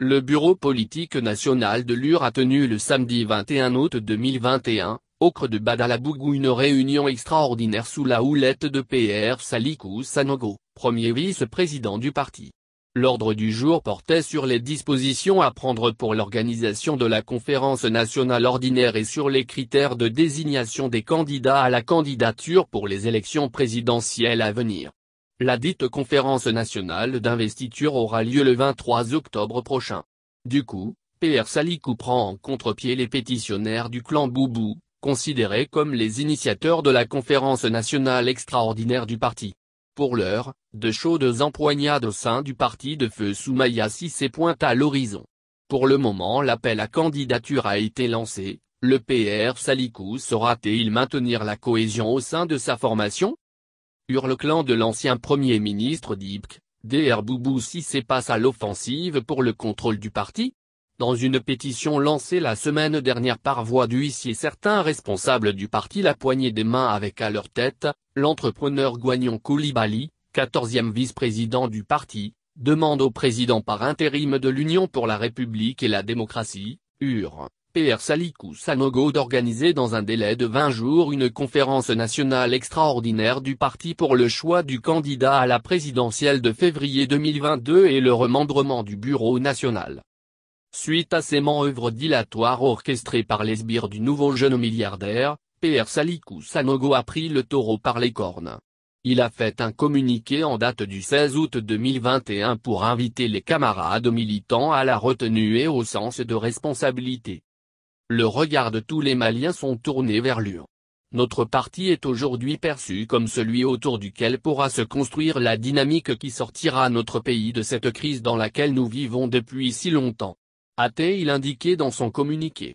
Le Bureau politique national de l'UR a tenu le samedi 21 août 2021, au creux de Badalabougou une réunion extraordinaire sous la houlette de PR Salikou Sanogo, premier vice-président du parti. L'ordre du jour portait sur les dispositions à prendre pour l'organisation de la conférence nationale ordinaire et sur les critères de désignation des candidats à la candidature pour les élections présidentielles à venir. La dite conférence nationale d'investiture aura lieu le 23 octobre prochain. Du coup, PR Salikou prend en contre-pied les pétitionnaires du clan Boubou, considérés comme les initiateurs de la conférence nationale extraordinaire du parti. Pour l'heure, de chaudes empoignades au sein du parti de feu Soumaya et pointe à l'horizon. Pour le moment l'appel à candidature a été lancé, le PR Salikou saura-t-il maintenir la cohésion au sein de sa formation le clan de l'ancien Premier ministre d'Ibk, Dr Boubou se passe à l'offensive pour le contrôle du parti Dans une pétition lancée la semaine dernière par voie d'huissier certains responsables du parti la poignée des mains avec à leur tête, l'entrepreneur Guagnon Koulibaly, 14e vice-président du parti, demande au président par intérim de l'Union pour la République et la démocratie, UR, PR Salikou Sanogo d'organiser dans un délai de 20 jours une conférence nationale extraordinaire du parti pour le choix du candidat à la présidentielle de février 2022 et le remembrement du bureau national. Suite à ces manœuvres dilatoires orchestrées par les sbires du nouveau jeune milliardaire, PR Salikou Sanogo a pris le taureau par les cornes. Il a fait un communiqué en date du 16 août 2021 pour inviter les camarades militants à la retenue et au sens de responsabilité. Le regard de tous les Maliens sont tournés vers lui. Notre parti est aujourd'hui perçu comme celui autour duquel pourra se construire la dynamique qui sortira notre pays de cette crise dans laquelle nous vivons depuis si longtemps. a il indiqué dans son communiqué.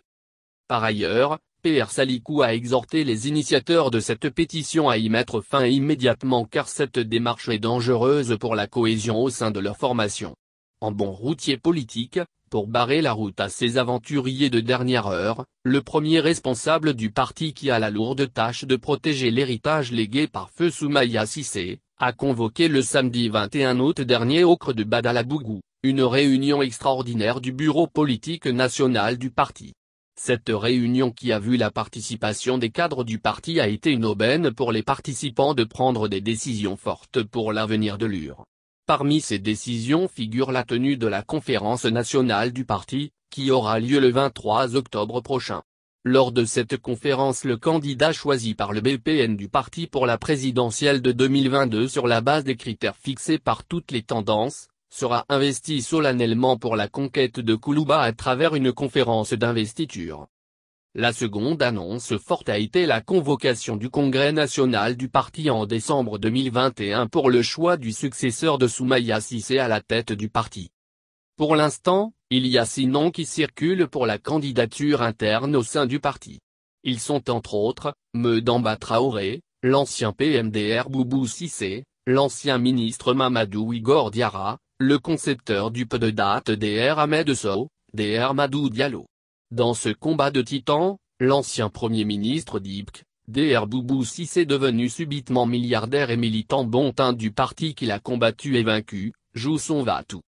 Par ailleurs, PR Salikou a exhorté les initiateurs de cette pétition à y mettre fin immédiatement car cette démarche est dangereuse pour la cohésion au sein de leur formation. En bon routier politique, pour barrer la route à ces aventuriers de dernière heure, le premier responsable du parti qui a la lourde tâche de protéger l'héritage légué par feu Soumaïa Sissé, a convoqué le samedi 21 août dernier au creux de Badalabougou, une réunion extraordinaire du bureau politique national du parti. Cette réunion qui a vu la participation des cadres du parti a été une aubaine pour les participants de prendre des décisions fortes pour l'avenir de l'UR. Parmi ces décisions figure la tenue de la conférence nationale du parti, qui aura lieu le 23 octobre prochain. Lors de cette conférence le candidat choisi par le BPN du parti pour la présidentielle de 2022 sur la base des critères fixés par toutes les tendances, sera investi solennellement pour la conquête de Koulouba à travers une conférence d'investiture. La seconde annonce forte a été la convocation du Congrès national du parti en décembre 2021 pour le choix du successeur de Soumaïa Sissé à la tête du parti. Pour l'instant, il y a six noms qui circulent pour la candidature interne au sein du parti. Ils sont entre autres, Meudamba Traoré, l'ancien PMDR Boubou Sissé, l'ancien ministre Mamadou Igor Diara, le concepteur du peu de date DR Ahmed Sow, DR Madou Diallo. Dans ce combat de titans, l'ancien premier ministre d'Ipk, Dr Boubou Sissé devenu subitement milliardaire et militant bon teint du parti qu'il a combattu et vaincu, joue son va-tout.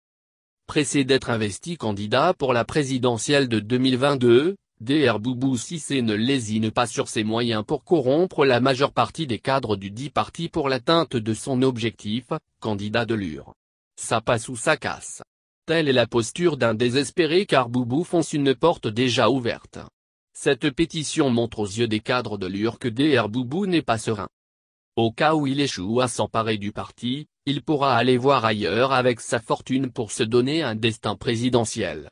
Pressé d'être investi candidat pour la présidentielle de 2022, Dr Boubou Sissé ne lésine pas sur ses moyens pour corrompre la majeure partie des cadres du dit parti pour l'atteinte de son objectif, candidat de l'UR. Ça passe ou ça casse. Telle est la posture d'un désespéré car Boubou fonce une porte déjà ouverte. Cette pétition montre aux yeux des cadres de l'UR que DR Boubou n'est pas serein. Au cas où il échoue à s'emparer du parti, il pourra aller voir ailleurs avec sa fortune pour se donner un destin présidentiel.